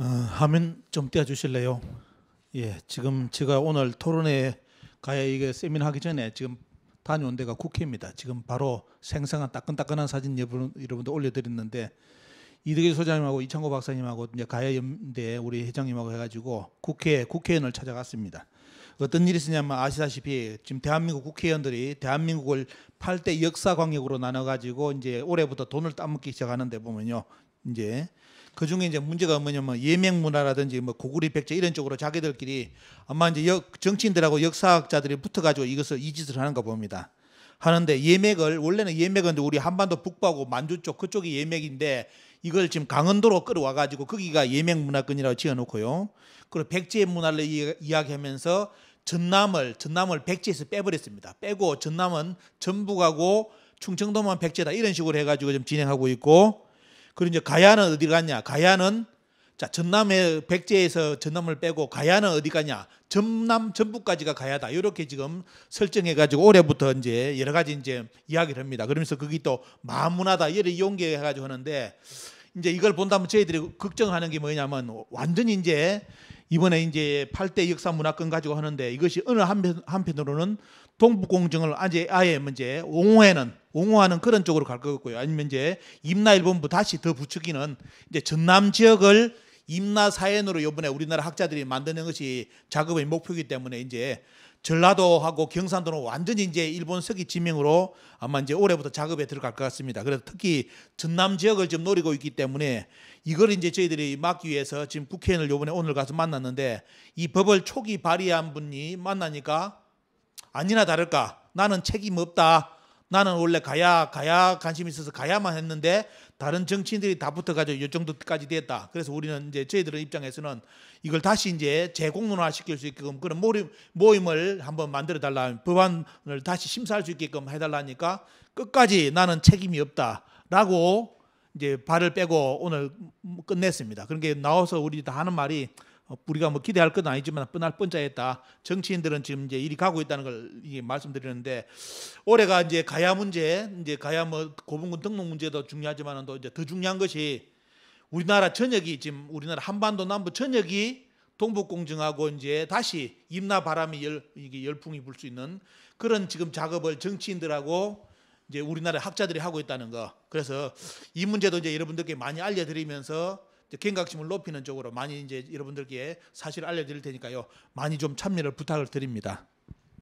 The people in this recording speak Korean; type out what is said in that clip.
어, 화면 좀 띄워주실래요? 예, 지금 제가 오늘 토론회에 가야 이게 세미나 하기 전에 지금 다녀온 데가 국회입니다. 지금 바로 생생한 따끈따끈한 사진 여러분, 여러분들 올려드렸는데 이득희 소장님하고 이창호 박사님하고 이제 가야 연대 우리 회장님하고 해가지고 국회 국회의원을 찾아갔습니다. 어떤 일이 있었냐면 아시다시피 지금 대한민국 국회의원들이 대한민국을 8대 역사 광역으로 나눠 가지고 이제 올해부터 돈을 따먹기 시작하는데 보면요. 이제 그 중에 이제 문제가 뭐냐면 예명 문화라든지 뭐 고구리 백제 이런 쪽으로 자기들끼리 아마 이제 역, 정치인들하고 역사학자들이 붙어가지고 이것을 이 짓을 하는가 봅니다. 하는데 예맥을 원래는 예맥은 우리 한반도 북부하고 만주 쪽 그쪽이 예맥인데 이걸 지금 강원도로 끌어와가지고 거기가 예맥 문화권이라고 지어놓고요. 그리고 백제 문화를 이, 이야기하면서 전남을 전남을 백제에서 빼버렸습니다. 빼고 전남은 전북하고 충청도만 백제다 이런 식으로 해가지고 지금 진행하고 있고 그리고 이제 가야는 어디 갔냐? 가야는 자, 전남의 백제에서 전남을 빼고 가야는 어디 가냐? 전남 전북까지가 가야다. 이렇게 지금 설정해 가지고 올해부터 이제 여러 가지 이제 이야기를 합니다. 그러면서 그게 또 마문화다. 이를 이용해 가지고 하는데 이제 이걸 본다면 저희들이 걱정하는 게 뭐냐면 완전히 이제 이번에 이제 8대 역사 문화권 가지고 하는데 이것이 어느 한편, 한편으로는 동북공정을 아제 아예 뭐 이제 옹호하는 옹호하는 그런 쪽으로 갈 것 같고요. 아니면 이제 임나일본부 다시 더 부추기는 이제 전남 지역을 임나 사연으로 이번에 우리나라 학자들이 만드는 것이 작업의 목표이기 때문에 이제 전라도하고 경상도는 완전히 이제 일본 서기 지명으로 아마 이제 올해부터 작업에 들어갈 것 같습니다. 그래서 특히 전남 지역을 지금 노리고 있기 때문에 이걸 이제 저희들이 막기 위해서 지금 국회의원을 요번에 오늘 가서 만났는데 이 법을 초기 발의한 분이 만나니까 아니나 다를까 나는 책임 없다. 나는 원래 가야 가야 관심이 있어서 가야만 했는데 다른 정치인들이 다 붙어가지고 이 정도까지 됐다. 그래서 우리는 이제 저희들의 입장에서는 이걸 다시 이제 재공론화 시킬 수 있게끔 그런 모임, 모임을 한번 만들어 달라. 법안을 다시 심사할 수 있게끔 해달라니까 끝까지 나는 책임이 없다라고 이제 발을 빼고 오늘 끝냈습니다. 그런 게 나와서 우리 다 하는 말이 우리가 어, 뭐 기대할 건 아니지만 뻔할 뻔자였다. 정치인들은 지금 이제 일이 가고 있다는 걸 이게 말씀드리는데 올해가 이제 가야 문제, 이제 가야 뭐 고분군 등록 문제도 중요하지만 또 이제 더 중요한 것이 우리나라 전역이 지금 우리나라 한반도 남부 전역이 동북공정하고 이제 다시 임나 바람이 열 이게 열풍이 불 수 있는 그런 지금 작업을 정치인들하고 이제 우리나라 학자들이 하고 있다는 거. 그래서 이 문제도 이제 여러분들께 많이 알려드리면서 경각심을 높이는 쪽으로 많이 이제 여러분들께 사실 알려드릴 테니까요. 많이 좀 참여를 부탁을 드립니다.